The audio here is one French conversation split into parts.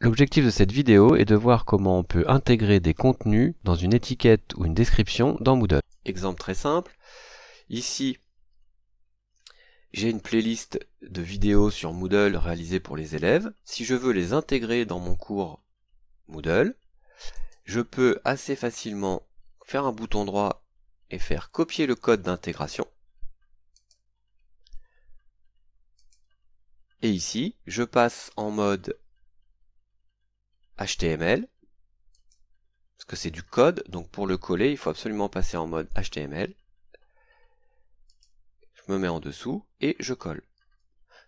L'objectif de cette vidéo est de voir comment on peut intégrer des contenus dans une étiquette ou une description dans Moodle. Exemple très simple, ici j'ai une playlist de vidéos sur Moodle réalisées pour les élèves. Si je veux les intégrer dans mon cours Moodle, je peux assez facilement faire un bouton droit et faire copier le code d'intégration. Et ici, je passe en mode HTML, parce que c'est du code, donc pour le coller, il faut absolument passer en mode HTML. Je me mets en dessous et je colle.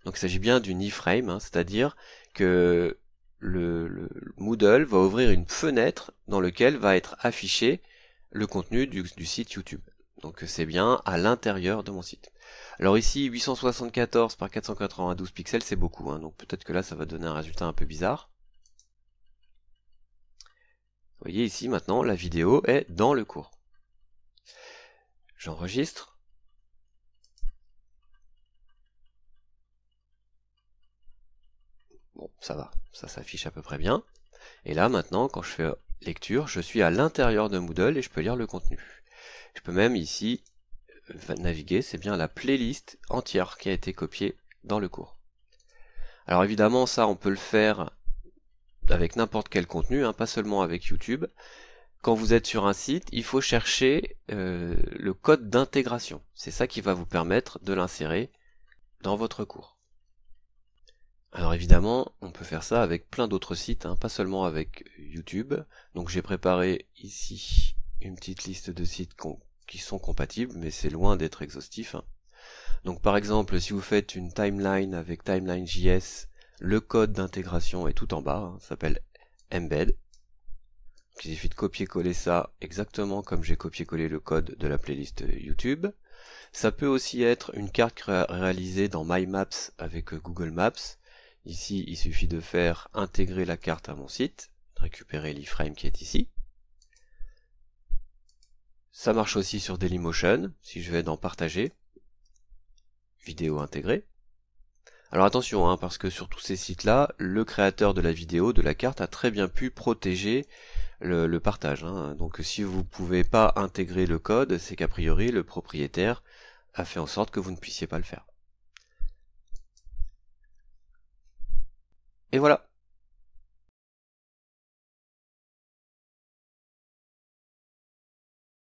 Donc il s'agit bien d'une iframe, hein, c'est-à-dire que le, Moodle va ouvrir une fenêtre dans laquelle va être affiché le contenu du, du site YouTube. Donc c'est bien à l'intérieur de mon site. Alors ici, 874 par 492 pixels, c'est beaucoup, hein, donc peut-être que là ça va donner un résultat un peu bizarre. Vous voyez ici maintenant, la vidéo est dans le cours. J'enregistre. Bon, ça va, ça s'affiche à peu près bien. Et là maintenant, quand je fais lecture, je suis à l'intérieur de Moodle et je peux lire le contenu. Je peux même ici euh, naviguer, c'est bien la playlist entière qui a été copiée dans le cours. Alors évidemment, ça on peut le faire avec n'importe quel contenu, hein, pas seulement avec YouTube. Quand vous êtes sur un site, il faut chercher euh, le code d'intégration. C'est ça qui va vous permettre de l'insérer dans votre cours. Alors évidemment, on peut faire ça avec plein d'autres sites, hein, pas seulement avec YouTube. Donc j'ai préparé ici une petite liste de sites qui sont compatibles, mais c'est loin d'être exhaustif. Hein. Donc par exemple, si vous faites une timeline avec timeline.js le code d'intégration est tout en bas, ça hein, s'appelle embed. il suffit de copier-coller ça exactement comme j'ai copié-collé le code de la playlist YouTube. Ça peut aussi être une carte réalisée dans My Maps avec Google Maps. Ici, il suffit de faire intégrer la carte à mon site, récupérer l'iframe qui est ici. Ça marche aussi sur Dailymotion, si je vais dans partager, vidéo intégrée. Alors attention, hein, parce que sur tous ces sites-là, le créateur de la vidéo, de la carte, a très bien pu protéger le, partage. Hein. Donc si vous ne pouvez pas intégrer le code, c'est qu'a priori le propriétaire a fait en sorte que vous ne puissiez pas le faire. Et voilà